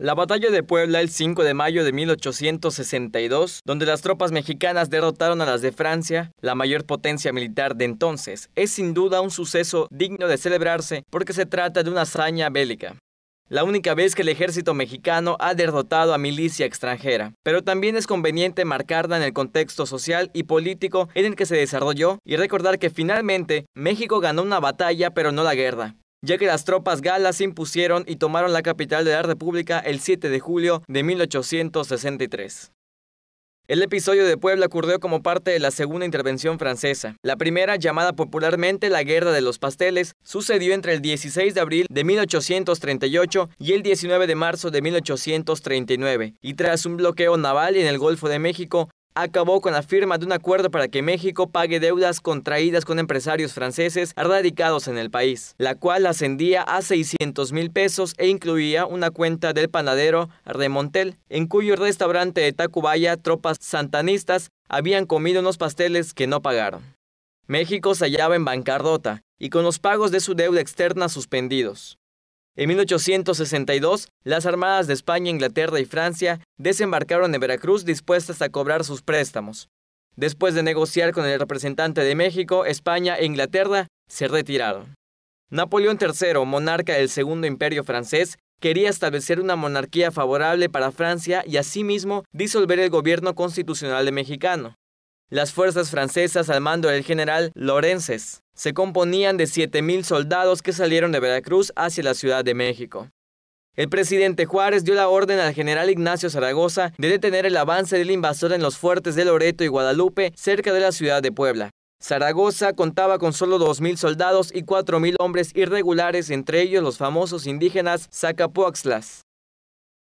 La batalla de Puebla el 5 de mayo de 1862, donde las tropas mexicanas derrotaron a las de Francia, la mayor potencia militar de entonces, es sin duda un suceso digno de celebrarse porque se trata de una hazaña bélica. La única vez que el ejército mexicano ha derrotado a milicia extranjera, pero también es conveniente marcarla en el contexto social y político en el que se desarrolló y recordar que finalmente México ganó una batalla pero no la guerra ya que las tropas galas impusieron y tomaron la capital de la República el 7 de julio de 1863. El episodio de Puebla ocurrió como parte de la segunda intervención francesa. La primera, llamada popularmente la Guerra de los Pasteles, sucedió entre el 16 de abril de 1838 y el 19 de marzo de 1839, y tras un bloqueo naval en el Golfo de México, acabó con la firma de un acuerdo para que México pague deudas contraídas con empresarios franceses radicados en el país, la cual ascendía a 600 mil pesos e incluía una cuenta del panadero Remontel, en cuyo restaurante de Tacubaya tropas santanistas habían comido unos pasteles que no pagaron. México se hallaba en bancarrota y con los pagos de su deuda externa suspendidos. En 1862, las armadas de España, Inglaterra y Francia desembarcaron en Veracruz dispuestas a cobrar sus préstamos. Después de negociar con el representante de México, España e Inglaterra, se retiraron. Napoleón III, monarca del Segundo Imperio francés, quería establecer una monarquía favorable para Francia y asimismo disolver el gobierno constitucional de mexicano. Las fuerzas francesas al mando del general Lorences se componían de 7.000 soldados que salieron de Veracruz hacia la Ciudad de México. El presidente Juárez dio la orden al general Ignacio Zaragoza de detener el avance del invasor en los fuertes de Loreto y Guadalupe cerca de la ciudad de Puebla. Zaragoza contaba con solo 2.000 soldados y 4.000 hombres irregulares, entre ellos los famosos indígenas Zacapuaxlas.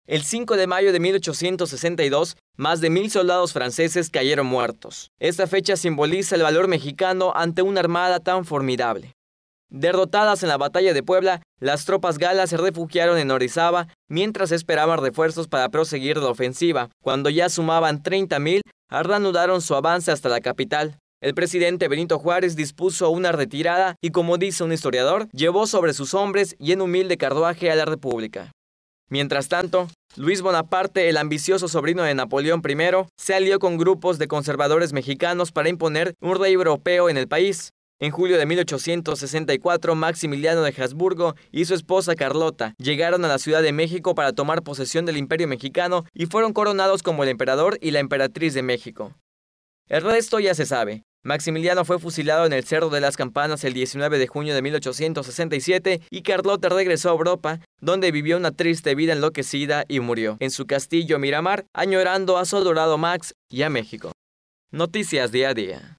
El 5 de mayo de 1862, más de mil soldados franceses cayeron muertos. Esta fecha simboliza el valor mexicano ante una armada tan formidable. Derrotadas en la batalla de Puebla, las tropas galas se refugiaron en Orizaba mientras esperaban refuerzos para proseguir la ofensiva. Cuando ya sumaban mil, reanudaron su avance hasta la capital. El presidente Benito Juárez dispuso una retirada y, como dice un historiador, llevó sobre sus hombres y en humilde carruaje a la República. Mientras tanto, Luis Bonaparte, el ambicioso sobrino de Napoleón I, se alió con grupos de conservadores mexicanos para imponer un rey europeo en el país. En julio de 1864, Maximiliano de Habsburgo y su esposa Carlota llegaron a la Ciudad de México para tomar posesión del Imperio Mexicano y fueron coronados como el emperador y la emperatriz de México. El resto ya se sabe. Maximiliano fue fusilado en el Cerro de las Campanas el 19 de junio de 1867 y Carlota regresó a Europa, donde vivió una triste vida enloquecida y murió en su castillo Miramar, añorando a su adorado Max y a México. Noticias día a día.